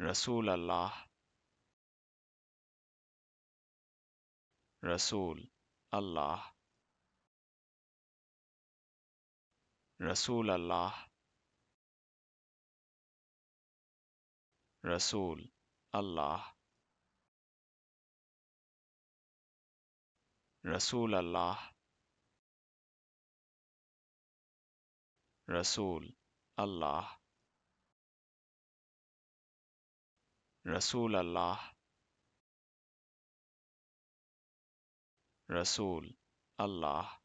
رسول الله رسول الله رسول الله رسول الله رسول الله رسول الله رسول الله رسول الله